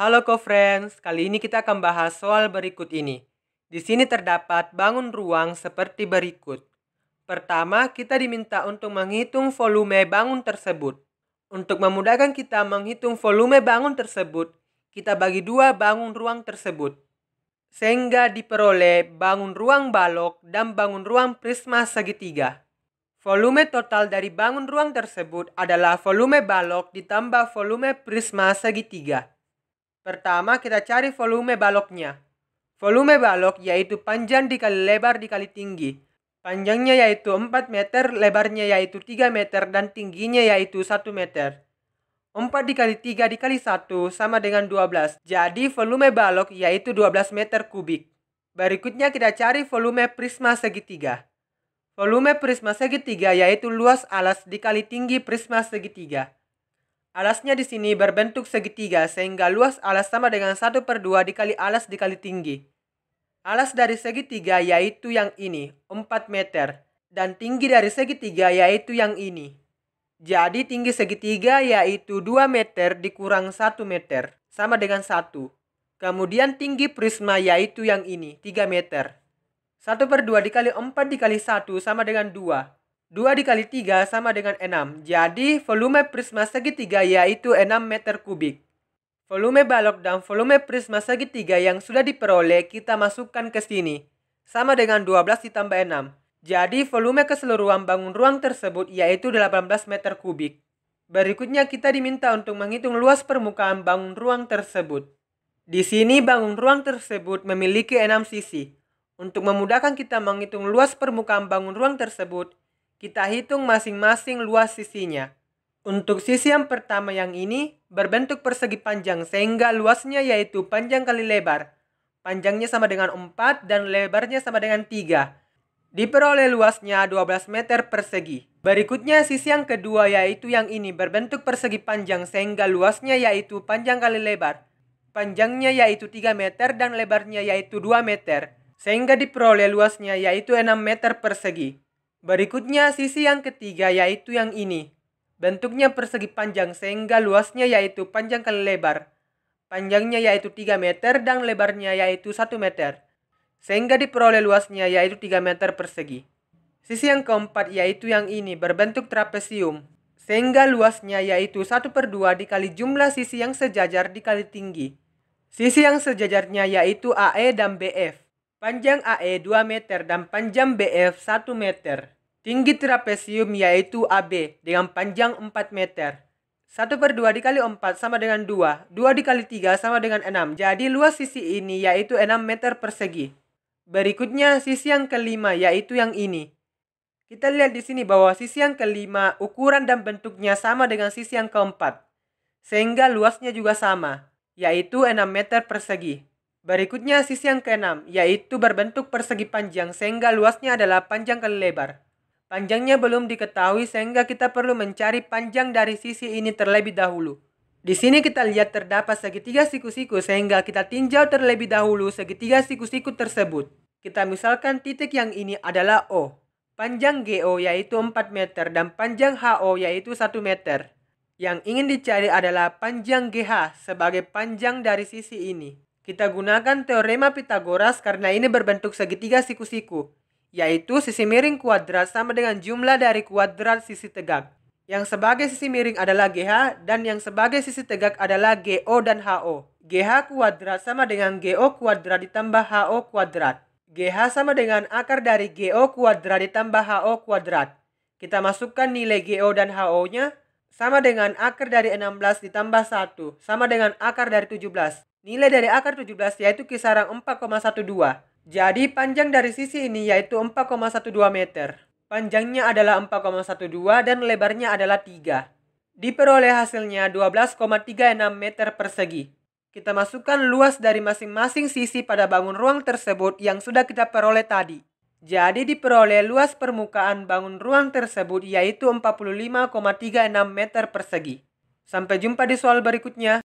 Halo co-friends, kali ini kita akan bahas soal berikut ini. Di sini terdapat bangun ruang seperti berikut. Pertama, kita diminta untuk menghitung volume bangun tersebut. Untuk memudahkan kita menghitung volume bangun tersebut, kita bagi dua bangun ruang tersebut. Sehingga diperoleh bangun ruang balok dan bangun ruang prisma segitiga. Volume total dari bangun ruang tersebut adalah volume balok ditambah volume prisma segitiga. Pertama, kita cari volume baloknya. Volume balok yaitu panjang dikali lebar dikali tinggi. Panjangnya yaitu 4 meter, lebarnya yaitu 3 meter, dan tingginya yaitu 1 meter. 4 dikali 3 dikali 1 sama dengan 12. Jadi volume balok yaitu 12 meter kubik. Berikutnya kita cari volume prisma segitiga. Volume prisma segitiga yaitu luas alas dikali tinggi prisma segitiga. Alasnya di sini berbentuk segitiga sehingga luas alas sama dengan 1 per 2 dikali alas dikali tinggi. Alas dari segitiga yaitu yang ini, 4 meter. Dan tinggi dari segitiga yaitu yang ini. Jadi tinggi segitiga yaitu 2 meter dikurang 1 meter, sama dengan 1. Kemudian tinggi prisma yaitu yang ini, 3 meter. 1 per 2 dikali 4 dikali 1 sama dengan 2. 2 dikali 3 sama dengan 6. Jadi volume prisma segitiga yaitu 6 meter kubik. Volume balok dan volume prisma segitiga yang sudah diperoleh kita masukkan ke sini. Sama dengan 12 ditambah 6. Jadi volume keseluruhan bangun ruang tersebut yaitu 18 meter kubik. Berikutnya kita diminta untuk menghitung luas permukaan bangun ruang tersebut. Di sini bangun ruang tersebut memiliki 6 sisi. Untuk memudahkan kita menghitung luas permukaan bangun ruang tersebut, kita hitung masing-masing luas sisinya. Untuk sisi yang pertama yang ini berbentuk persegi panjang sehingga luasnya yaitu panjang kali lebar. Panjangnya sama dengan 4 dan lebarnya sama dengan 3. Diperoleh luasnya 12 meter persegi. Berikutnya sisi yang kedua yaitu yang ini berbentuk persegi panjang sehingga luasnya yaitu panjang kali lebar. Panjangnya yaitu 3 meter dan lebarnya yaitu 2 meter. Sehingga diperoleh luasnya yaitu 6 meter persegi. Berikutnya sisi yang ketiga yaitu yang ini. Bentuknya persegi panjang sehingga luasnya yaitu panjang kali lebar. Panjangnya yaitu 3 meter dan lebarnya yaitu 1 meter. Sehingga diperoleh luasnya yaitu 3 meter persegi. Sisi yang keempat yaitu yang ini berbentuk trapesium. Sehingga luasnya yaitu 1 per 2 dikali jumlah sisi yang sejajar dikali tinggi. Sisi yang sejajarnya yaitu AE dan BF. Panjang AE 2 meter dan panjang BF 1 e meter. Tinggi trapesium yaitu AB dengan panjang 4 meter. 1 per 2 dikali 4 sama dengan 2. 2 dikali 3 sama dengan 6. Jadi luas sisi ini yaitu 6 meter persegi. Berikutnya sisi yang kelima yaitu yang ini. Kita lihat di sini bahwa sisi yang kelima ukuran dan bentuknya sama dengan sisi yang keempat. Sehingga luasnya juga sama, yaitu 6 meter persegi. Berikutnya sisi yang keenam, yaitu berbentuk persegi panjang sehingga luasnya adalah panjang kali lebar. Panjangnya belum diketahui sehingga kita perlu mencari panjang dari sisi ini terlebih dahulu. Di sini kita lihat terdapat segitiga siku-siku sehingga kita tinjau terlebih dahulu segitiga siku-siku tersebut. Kita misalkan titik yang ini adalah O. Panjang GO yaitu 4 meter dan panjang HO yaitu 1 meter. Yang ingin dicari adalah panjang GH sebagai panjang dari sisi ini. Kita gunakan teorema Pitagoras karena ini berbentuk segitiga siku-siku, yaitu sisi miring kuadrat sama dengan jumlah dari kuadrat sisi tegak. Yang sebagai sisi miring adalah GH dan yang sebagai sisi tegak adalah GO dan HO. GH kuadrat sama dengan GO kuadrat ditambah HO kuadrat. GH sama dengan akar dari GO kuadrat ditambah HO kuadrat. Kita masukkan nilai GO dan HO-nya sama dengan akar dari 16 ditambah 1, sama dengan akar dari 17. Nilai dari akar 17 yaitu kisaran 4,12. Jadi panjang dari sisi ini yaitu 4,12 meter. Panjangnya adalah 4,12 dan lebarnya adalah 3. Diperoleh hasilnya 12,36 meter persegi. Kita masukkan luas dari masing-masing sisi pada bangun ruang tersebut yang sudah kita peroleh tadi. Jadi diperoleh luas permukaan bangun ruang tersebut yaitu 45,36 meter persegi. Sampai jumpa di soal berikutnya.